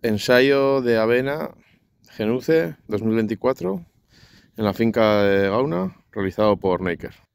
Ensayo de avena Genuce 2024 en la finca de Gauna, realizado por Naker.